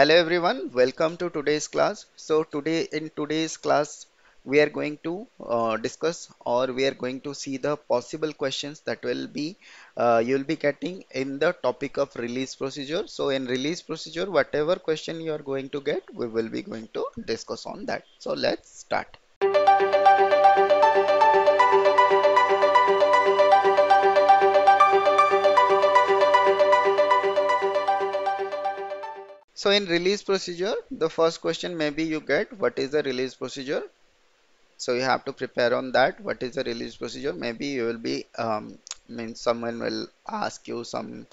hello everyone welcome to today's class so today in today's class we are going to uh, discuss or we are going to see the possible questions that will be uh, you will be getting in the topic of release procedure so in release procedure whatever question you are going to get we will be going to discuss on that so let's start So in release procedure, the first question maybe you get what is the release procedure. So you have to prepare on that. What is the release procedure? Maybe you will be um, means someone will ask you some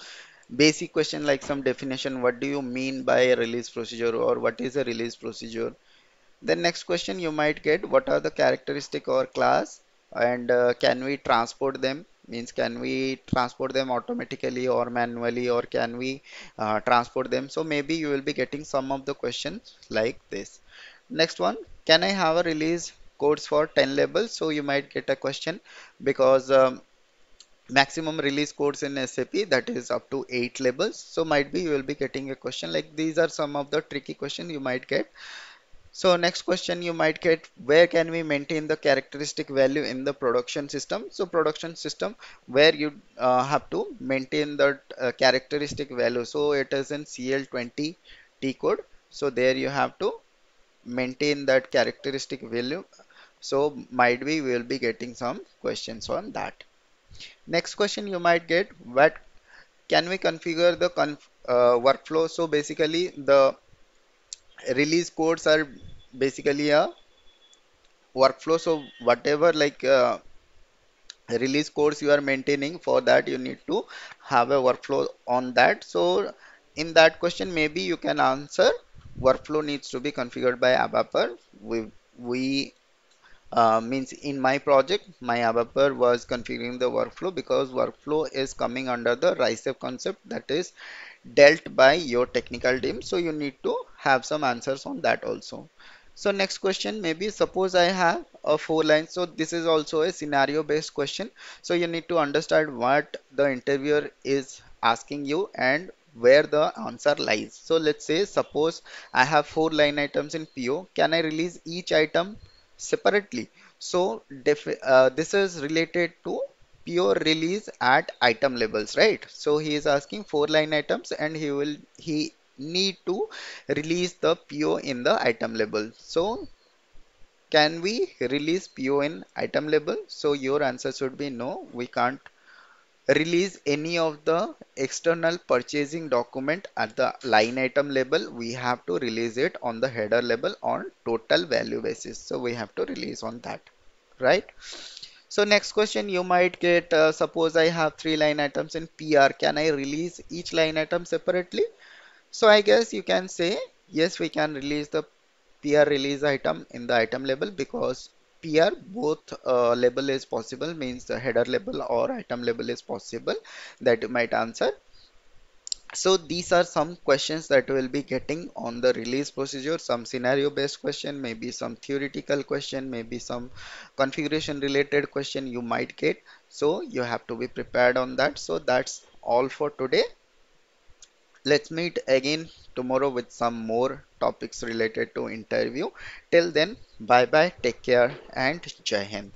basic question like some definition. What do you mean by a release procedure or what is a release procedure? Then next question you might get what are the characteristic or class and uh, can we transport them means can we transport them automatically or manually or can we uh, transport them so maybe you will be getting some of the questions like this next one can i have a release codes for 10 labels so you might get a question because um, maximum release codes in sap that is up to 8 labels so might be you will be getting a question like these are some of the tricky questions you might get so next question you might get where can we maintain the characteristic value in the production system? So production system where you uh, have to maintain the uh, characteristic value. So it is in CL20 T code. So there you have to maintain that characteristic value. So might be we will be getting some questions on that. Next question you might get what can we configure the conf, uh, workflow? So basically the release codes are basically a workflow so whatever like uh, release codes you are maintaining for that you need to have a workflow on that so in that question maybe you can answer workflow needs to be configured by ABAPer we we uh, means in my project my ABAPer was configuring the workflow because workflow is coming under the RISEF concept that is dealt by your technical team so you need to have some answers on that also so next question maybe suppose i have a four line so this is also a scenario based question so you need to understand what the interviewer is asking you and where the answer lies so let's say suppose i have four line items in po can i release each item separately so uh, this is related to PO release at item levels, right so he is asking four line items and he will he need to release the PO in the item label. So can we release PO in item label? So your answer should be no, we can't release any of the external purchasing document at the line item level we have to release it on the header level on total value basis so we have to release on that right so next question you might get uh, suppose i have three line items in pr can i release each line item separately so I guess you can say yes we can release the peer release item in the item label because peer both uh, label is possible means the header label or item label is possible that you might answer so these are some questions that we'll be getting on the release procedure some scenario based question maybe some theoretical question maybe some configuration related question you might get so you have to be prepared on that so that's all for today let's meet again tomorrow with some more topics related to interview till then bye bye take care and jai hind